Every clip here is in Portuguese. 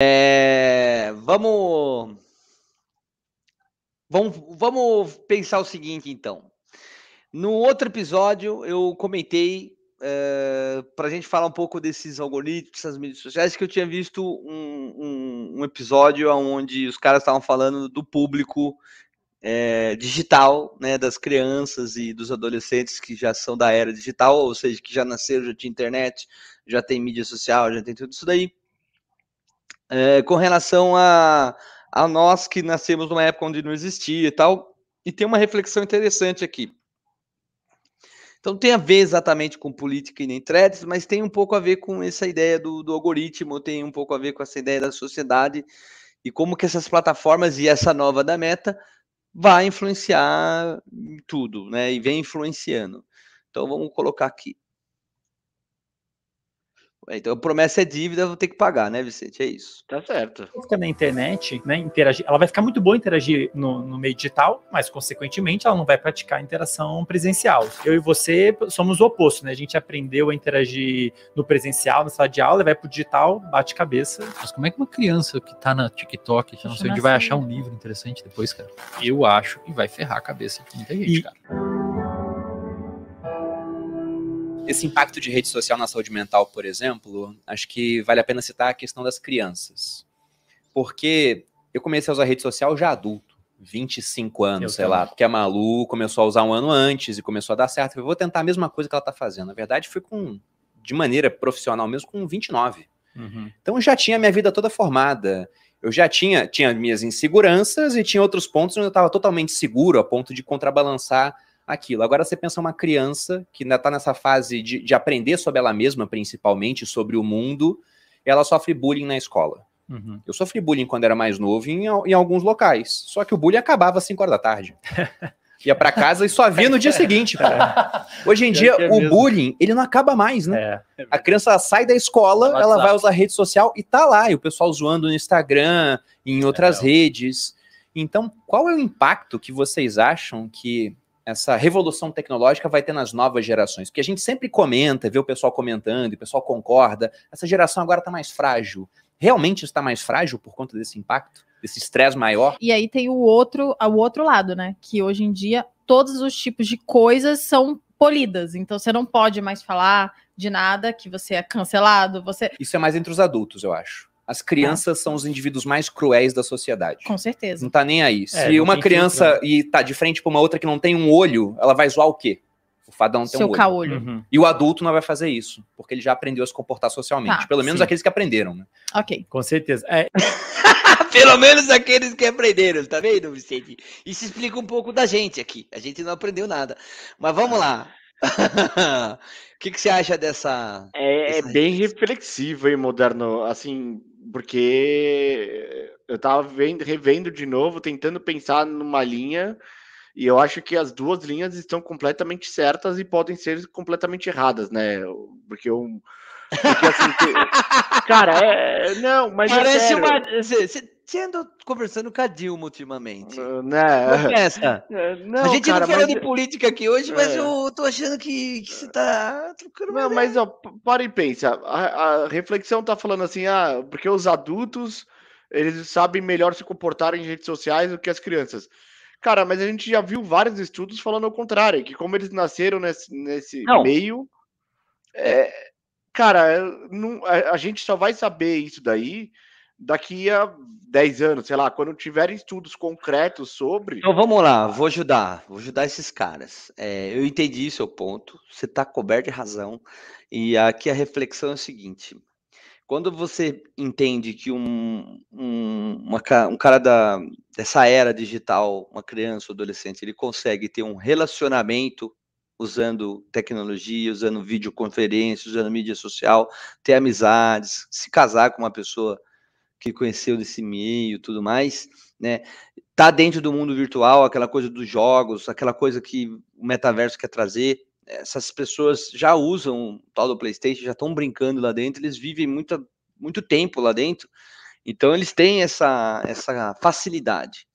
É, vamos, vamos, vamos pensar o seguinte, então. No outro episódio, eu comentei é, para a gente falar um pouco desses algoritmos, dessas mídias sociais, que eu tinha visto um, um, um episódio onde os caras estavam falando do público é, digital, né, das crianças e dos adolescentes que já são da era digital, ou seja, que já nasceram, já tinha internet, já tem mídia social, já tem tudo isso daí é, com relação a, a nós que nascemos numa época onde não existia e tal. E tem uma reflexão interessante aqui. Então tem a ver exatamente com política e nem threads, mas tem um pouco a ver com essa ideia do, do algoritmo, tem um pouco a ver com essa ideia da sociedade e como que essas plataformas e essa nova da meta vai influenciar em tudo, né? E vem influenciando. Então vamos colocar aqui. Então, promessa é dívida, vou ter que pagar, né, Vicente? É isso. Tá certo. Fica na internet, né? Interagir. Ela vai ficar muito boa interagir no, no meio digital, mas, consequentemente, ela não vai praticar interação presencial. Eu e você somos o oposto, né? A gente aprendeu a interagir no presencial, na sala de aula, vai pro digital, bate cabeça. Mas como é que uma criança que tá na TikTok, que não sei onde, vai achar um livro interessante depois, cara? Eu acho que vai ferrar a cabeça de muita gente, e... cara. Esse impacto de rede social na saúde mental, por exemplo, acho que vale a pena citar a questão das crianças. Porque eu comecei a usar rede social já adulto, 25 anos, eu sei também. lá, porque a Malu começou a usar um ano antes e começou a dar certo. Eu vou tentar a mesma coisa que ela tá fazendo. Na verdade, fui com, de maneira profissional mesmo, com 29. Uhum. Então já tinha minha vida toda formada. Eu já tinha, tinha minhas inseguranças e tinha outros pontos onde eu estava totalmente seguro, a ponto de contrabalançar aquilo. Agora você pensa uma criança que ainda está nessa fase de, de, aprender sobre ela mesma, principalmente, sobre o mundo, ela sofre bullying na escola. Uhum. Eu sofri bullying quando era mais novo em, em alguns locais. Só que o bullying acabava às 5 horas da tarde. ia para casa e só via no dia seguinte. É. Hoje em dia, é o bullying, ele não acaba mais, né? É. A criança sai da escola, ela vai usar a rede social e tá lá, e o pessoal zoando no Instagram, em é outras redes. Então, qual é o impacto que vocês acham que essa revolução tecnológica vai ter nas novas gerações? Porque a gente sempre comenta, vê o pessoal comentando, e o pessoal concorda. Essa geração agora está mais frágil. Realmente está mais frágil por conta desse impacto, desse estresse maior? E aí tem o outro, o outro lado, né? Que hoje em dia todos os tipos de coisas são polidas. Então você não pode mais falar de nada que você é cancelado. Você... Isso é mais entre os adultos, eu acho as crianças são os indivíduos mais cruéis da sociedade. Com certeza. Não tá nem aí. É, se uma criança né? e tá de frente para uma outra que não tem um olho, ela vai zoar o quê? O fadão tem Seu um caolho. olho. Uhum. E o adulto não vai fazer isso, porque ele já aprendeu a se comportar socialmente. Tá, Pelo menos sim. aqueles que aprenderam, né? Ok. Com certeza. É... Pelo menos aqueles que aprenderam, tá vendo, Vicente? Isso explica um pouco da gente aqui. A gente não aprendeu nada. Mas vamos lá. O que, que, você acha dessa. É, é dessa... bem reflexivo e moderno. Assim, porque eu estava vendo, revendo de novo, tentando pensar numa linha, e eu acho que as duas linhas estão completamente certas e podem ser completamente erradas, né? Porque eu. Porque, assim, que... Cara, é. Não, mas. É Parece é uma. Cê, cê gente anda conversando com a Dilma ultimamente. Ah, né? É é, não, a gente cara, não falou mas... de política aqui hoje, mas é. eu tô achando que, que você tá trocando. Não, mas ó, para e pensa. A, a, reflexão tá falando assim, ah, porque os adultos eles sabem melhor se comportar em redes sociais do que as crianças. Cara, mas a gente já viu vários estudos falando ao contrário, que como eles nasceram nesse, nesse meio. É, cara, não, a, a gente só vai saber isso daí daqui a 10 anos, sei lá, quando tiverem estudos concretos sobre. Então vamos lá, vou ajudar, vou ajudar esses caras. É, eu entendi seu ponto, você está coberto de razão. E aqui a reflexão é a seguinte: quando você entende que um, um, uma, um cara da, dessa era digital, uma criança ou adolescente, ele consegue ter um relacionamento usando tecnologia, usando videoconferência, usando mídia social, ter amizades, se casar com uma pessoa que conheceu desse meio, e tudo mais, né? Tá dentro do mundo virtual, aquela coisa dos jogos, aquela coisa que o metaverso quer trazer. Essas pessoas já usam o tal do PlayStation, já estão brincando lá dentro, eles vivem muita, muito tempo lá dentro, então eles têm essa, essa facilidade.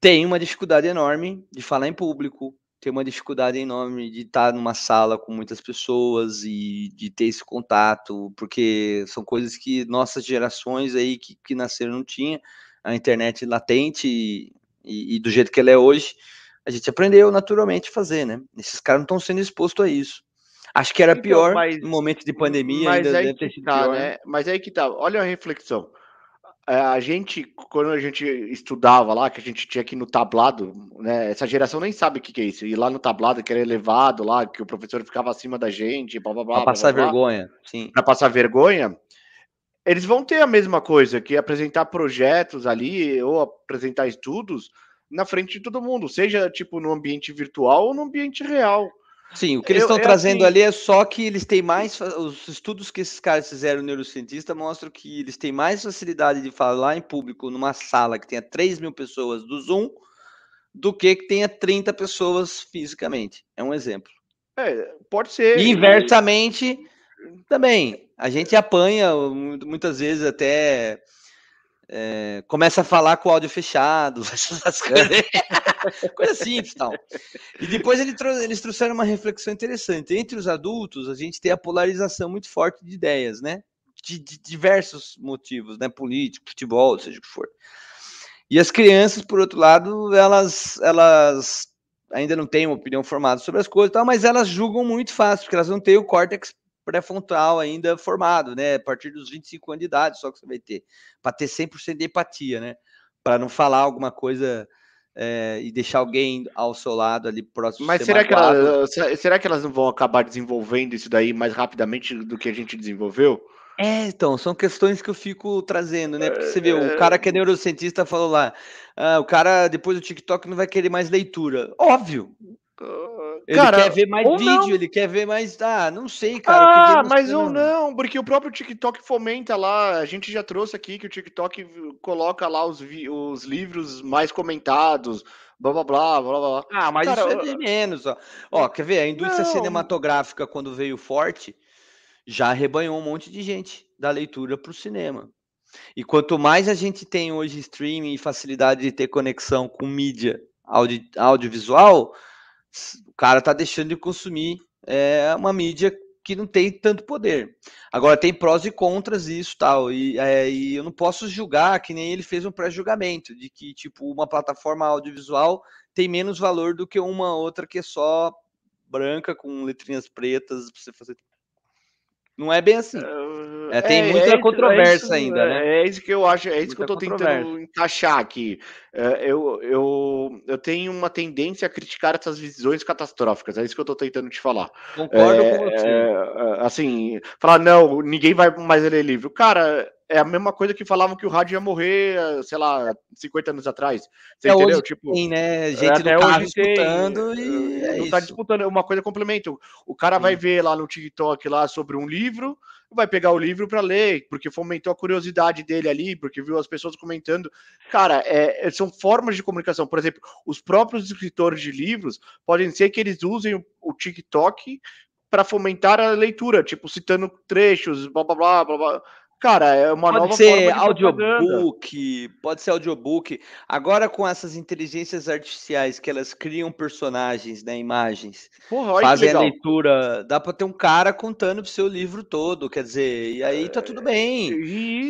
Tem uma dificuldade enorme de falar em público, tem uma dificuldade enorme de estar numa sala com muitas pessoas e de ter esse contato, porque são coisas que nossas gerações aí que, que nasceram não tinha a internet latente e, e, e do jeito que ela é hoje, a gente aprendeu naturalmente a fazer, né? Esses caras não estão sendo expostos a isso. Acho que era então, pior mas, no momento de pandemia, mas ainda aí deve ter sido tá, pior. Né? né? Mas aí que tá, olha a reflexão. É, a gente, quando a gente estudava lá, que a gente tinha que ir no tablado, né? Essa geração nem sabe o que, que é isso. Ir lá no tablado, que era elevado lá, que o professor ficava acima da gente, blá blá blá. Pra passar blá, vergonha, blá, sim. Pra passar vergonha. Eles vão ter a mesma coisa, que apresentar projetos ali, ou apresentar estudos na frente de todo mundo, seja tipo no ambiente virtual ou no ambiente real. Sim, o que eles estão é trazendo assim... ali é só que eles têm mais. Os estudos que esses caras fizeram neurocientista mostram que eles têm mais facilidade de falar em público numa sala que tenha 3 mil pessoas do Zoom do que que tenha 30 pessoas fisicamente. É um exemplo. É, pode ser. E inversamente, também. A gente apanha muitas vezes até é, começa a falar com o áudio fechado, essas é. coisas, coisa simples e tal. E depois ele trou eles trouxeram uma reflexão interessante. Entre os adultos, a gente tem a polarização muito forte de ideias, né? De, de diversos motivos, né? Político, futebol, seja o que for. E as crianças, por outro lado, elas, elas ainda não têm uma opinião formada sobre as coisas, tal, mas elas julgam muito fácil, porque elas não têm o córtex pré-frontal ainda formado, né? A partir dos 25 anos de idade só que você vai ter, para ter 100% de empatia, né? Para não falar alguma coisa é, e deixar alguém ao seu lado ali próximo. Mas será que, ela, será que elas não vão acabar desenvolvendo isso daí mais rapidamente do que a gente desenvolveu? É, então, são questões que eu fico trazendo, né? Porque você vê, o cara que é, é, é. neurocientista falou lá, ah, o cara depois do TikTok não vai querer mais leitura. Óbvio, ele cara, quer ver mais vídeo, não. ele quer ver mais. Ah, não sei, cara. Ah, mas ou não, porque o próprio TikTok fomenta lá. A gente já trouxe aqui que o TikTok coloca lá os, os livros mais comentados, blá blá blá blá blá. Ah, mas cara, isso é de menos, ó. Ó, é, quer ver? A indústria não. cinematográfica, quando veio forte, já arrebanhou um monte de gente da leitura para o cinema. E quanto mais a gente tem hoje streaming e facilidade de ter conexão com mídia audio, audiovisual o cara tá deixando de consumir é, uma mídia que não tem tanto poder. Agora tem prós e contras isso tal e, é, e eu não posso julgar que nem ele fez um pré-julgamento de que tipo uma plataforma audiovisual tem menos valor do que uma outra que é só branca com letrinhas pretas para você fazer não é bem assim. É, tem é, muita é controvérsia é isso, ainda, né? É isso que eu acho, é isso muita que eu tô tentando encaixar aqui. eu, eu, eu tenho uma tendência a criticar essas visões catastróficas, é isso que eu tô tentando te falar. Concordo com você. assim, falar, não, ninguém vai mais ler livro. Cara, é a mesma coisa que falavam que o rádio ia morrer, sei lá, 50 anos atrás. Você é, entendeu? tipo, tem, né? É, Gente até não tá hoje disputando tem, é, e. É não tá disputando. Uma coisa complemento. O cara Sim. vai ver lá no TikTok lá sobre um livro, vai pegar o livro para ler, porque fomentou a curiosidade dele ali, porque viu as pessoas comentando. Cara, é, são formas de comunicação. Por exemplo, os próprios escritores de livros podem ser que eles usem o, o TikTok para fomentar a leitura, tipo, citando trechos, blá blá blá blá. blá Cara, é uma pode nova ser forma audiobook, pode ser audiobook. Agora com essas inteligências artificiais que elas criam personagens, né, imagens, Porra, fazem a leitura, dá para ter um cara contando o seu livro todo, quer dizer, e aí tá tudo bem.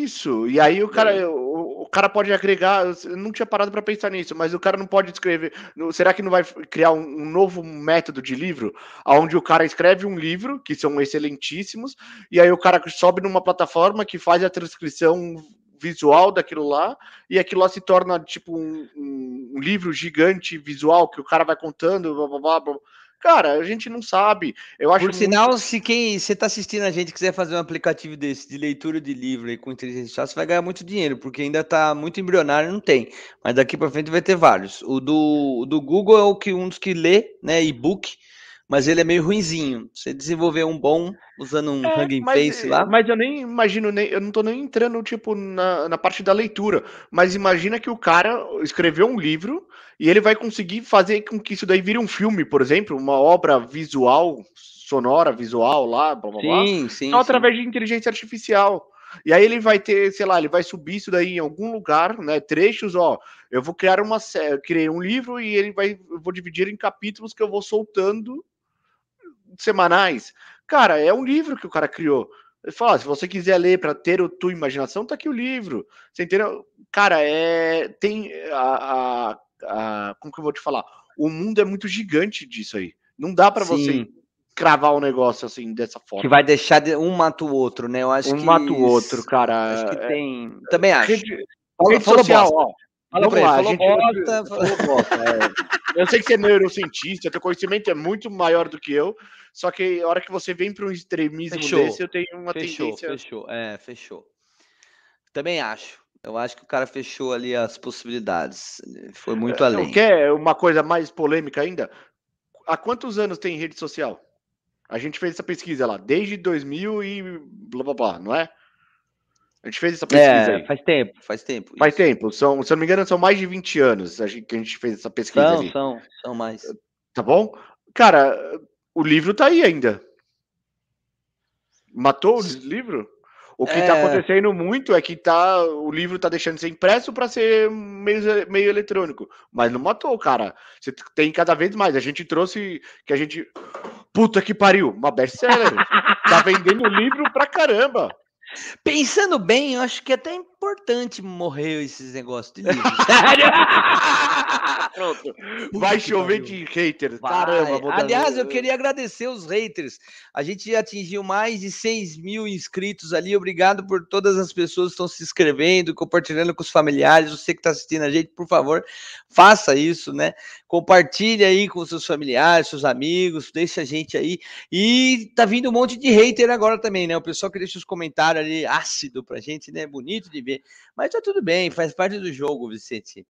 Isso. E aí o cara, eu, o cara pode agregar. Eu não tinha parado para pensar nisso, mas o cara não pode escrever. Será que não vai criar um, um, novo método de livro, onde o cara escreve um livro que são excelentíssimos e aí o cara sobe numa plataforma que faz a transcrição visual daquilo lá e aquilo lá se torna tipo um, um livro gigante visual que o cara vai contando, blá blá blá. blá Cara, a gente não sabe. Eu acho Por sinal, se quem você está assistindo a gente quiser fazer um aplicativo desse de leitura de livro aí, com inteligência artificial, você vai ganhar muito dinheiro, porque ainda está muito embrionário, não tem. Mas daqui para frente vai ter vários. O do, do Google é o que um dos que lê, né, e-book mas ele é meio ruinzinho. Você desenvolver um bom usando um é, hanging mas, face lá. Mas eu nem imagino, nem, eu não tô nem entrando, tipo, na, na parte da leitura. Mas imagina que o cara escreveu um livro e ele vai conseguir fazer com que isso daí vire um filme, por exemplo, uma obra visual, sonora, visual lá, blá blá blá. Sim, sim. Só então, sim. através de inteligência artificial. E aí ele vai ter, sei lá, ele vai subir isso daí em algum lugar, né? Trechos, ó. Eu vou criar uma série, criei um livro e ele vai, eu vou dividir em capítulos que eu vou soltando semanais. Cara, é um livro que o cara criou. Ele fala, ah, se você quiser ler para ter a tua imaginação, tá aqui o livro. Você entendeu? Cara, é tem a, a, a como que eu vou te falar? O mundo é muito gigante disso aí. Não dá para você cravar o um negócio assim dessa forma. Que vai deixar de, um mata o outro, né? Eu acho um que mata o outro, cara. Acho que é, tem. Também acho. Rede, fala, rede fala social, bosta. ó. Fala pra ele, falou gente... bota. Falou é. Eu sei que você é neurocientista, teu conhecimento é muito maior do que eu, só que a hora que você vem para um extremismo fechou. desse, eu tenho uma fechou, tendência... Fechou, é, fechou. Também acho. Eu acho que o cara fechou ali as possibilidades. Foi muito é, além. Quer uma coisa mais polêmica ainda? Há quantos anos tem rede social? A gente fez essa pesquisa lá, desde 2000 e blá blá blá, não é? A gente fez essa é, pesquisa é, aí. Faz tempo, faz tempo. Faz isso. tempo. São, se eu não me engano, são mais de 20 anos que a gente fez essa pesquisa. São, ali. são, são mais. Eh, tá bom? Cara, o livro tá aí ainda. Matou o livro? O que está é. acontecendo muito é que tá, o livro está deixando de ser impresso para ser meio, meio eletrônico. Mas não matou, cara. Você tem cada vez mais. A gente trouxe que a gente. Puta que pariu! Uma best-seller. tá vendendo livro pra caramba. Pensando bem, eu acho que até importante morreu esses negócios de livro. Pronto. Vai chover de haters. Vai. Caramba, Aliás, eu queria agradecer os haters. A gente já atingiu mais de 6 mil inscritos ali. Obrigado por todas as pessoas que estão se inscrevendo, compartilhando com os familiares. Você que está assistindo a gente, por favor, faça isso, né? Compartilhe aí com seus familiares, seus amigos, deixa a gente aí. E tá vindo um monte de hater agora também, né? O pessoal que deixa os comentários ali ácido pra gente, né? Bonito de ver. Mas tá tudo bem, faz parte do jogo, Vicente.